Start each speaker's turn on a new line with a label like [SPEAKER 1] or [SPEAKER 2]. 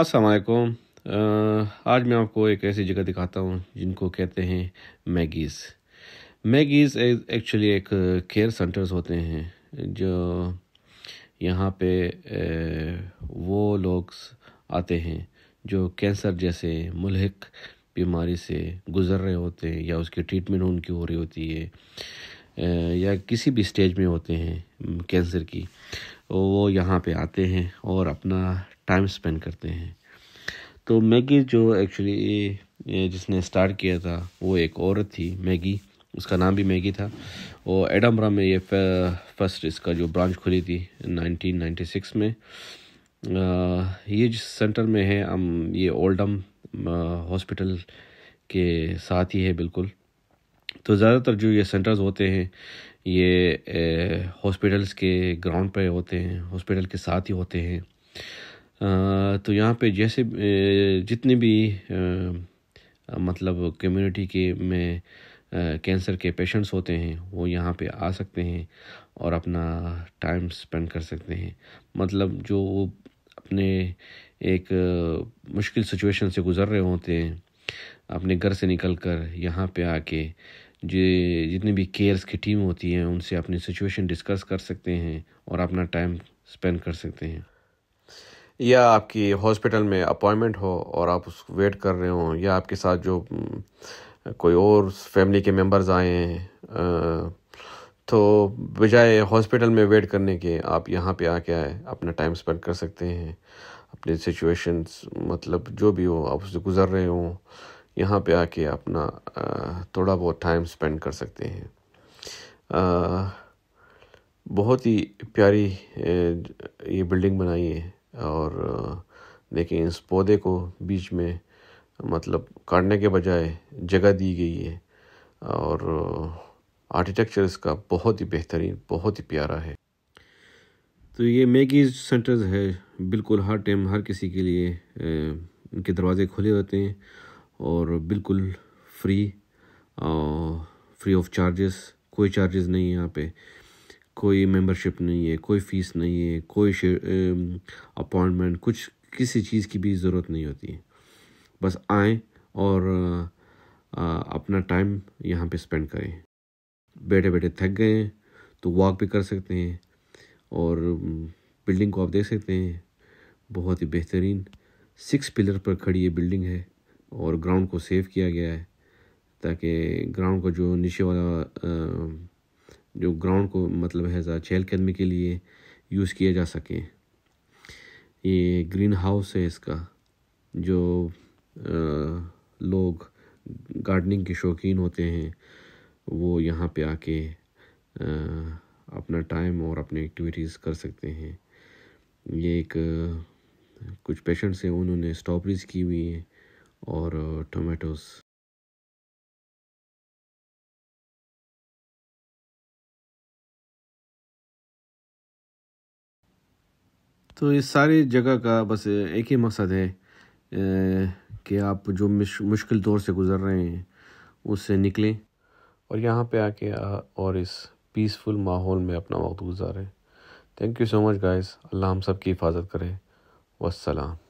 [SPEAKER 1] असलकुम आज मैं आपको एक ऐसी जगह दिखाता हूँ जिनको कहते हैं मैगीज़ मैगीज़ एक्चुअली एक केयर सेंटर्स होते हैं जो यहाँ पे वो लोग आते हैं जो कैंसर जैसे मलहक बीमारी से गुज़र रहे होते हैं या उसकी ट्रीटमेंट उनकी हो रही होती है या किसी भी स्टेज में होते हैं कैंसर की वो यहाँ पे आते हैं और अपना टाइम स्पेंड करते हैं तो मैगी जो एक्चुअली जिसने स्टार्ट किया था वो एक औरत थी मैगी उसका नाम भी मैगी था और एडमरा में ये फर्स्ट इसका जो ब्रांच खुली थी 1996 में ये जिस सेंटर में है हम ये ओल्डम हॉस्पिटल के साथ ही है बिल्कुल तो ज़्यादातर जो ये सेंटर्स होते हैं ये हॉस्पिटल्स के ग्राउंड पे होते हैं हॉस्पिटल के साथ ही होते हैं तो यहाँ पे जैसे जितने भी मतलब कम्युनिटी के में कैंसर के पेशेंट्स होते हैं वो यहाँ पे आ सकते हैं और अपना टाइम स्पेंड कर सकते हैं मतलब जो वो अपने एक मुश्किल सिचुएशन से गुज़र रहे होते हैं अपने घर से निकल कर यहाँ पर आके जे जितनी भी केयर्स की टीम होती है उनसे अपनी सिचुएशन डिस्कस कर सकते हैं और अपना टाइम स्पेंड कर सकते हैं या आपकी हॉस्पिटल में अपॉइंटमेंट हो और आप उस वेट कर रहे हों या आपके साथ जो हम्म, कोई और फैमिली के मेंबर्स आए हैं तो बजाय हॉस्पिटल में वेट करने के आप यहाँ पे आके आए अपना टाइम स्पेंड कर सकते हैं अपने सिचुएशंस मतलब जो भी हो आप उससे गुज़र रहे हों यहाँ पे आके अपना थोड़ा बहुत टाइम स्पेंड कर सकते हैं बहुत ही प्यारी ये बिल्डिंग बनाई है और देखें इस पौधे को बीच में मतलब काटने के बजाय जगह दी गई है और आर्किटेक्चर इसका बहुत ही बेहतरीन बहुत ही प्यारा है तो ये मैगी सेंटर्स है बिल्कुल हर टाइम हर किसी के लिए इनके दरवाज़े खुले रहते हैं और बिल्कुल फ्री फ्री ऑफ चार्जेस कोई चार्जेस नहीं है यहाँ पे कोई मेंबरशिप नहीं है कोई फ़ीस नहीं है कोई अपॉइंटमेंट um, कुछ किसी चीज़ की भी ज़रूरत नहीं होती है बस आए और आ, uh, uh, अपना टाइम यहाँ पे स्पेंड करें बैठे बैठे थक गए तो वॉक भी कर सकते हैं और बिल्डिंग um, को आप देख सकते हैं बहुत ही बेहतरीन सिक्स पिलर पर खड़ी ये बिल्डिंग है और ग्राउंड को सेव किया गया है ताकि ग्राउंड को जो नीचे वाला आ, uh, जो ग्राउंड को मतलब है चहल कदमी के लिए यूज़ किया जा सके ये ग्रीन हाउस है इसका जो आ, लोग गार्डनिंग के शौकीन होते हैं वो यहाँ पे आके आ, अपना टाइम और अपनी एक्टिविटीज़ कर सकते हैं ये एक कुछ पेशेंट्स हैं उन्होंने स्ट्रॉबेरीज की हुई हैं और टमाटोस तो इस सारी जगह का बस एक ही मकसद है कि आप जो मुश्किल दौर से गुज़र रहे हैं उससे निकलें और यहाँ पे आके और इस पीसफुल माहौल में अपना वक्त गुजारें thank you so much guys अल्लाह हम सब की हिफाजत करें वसलाम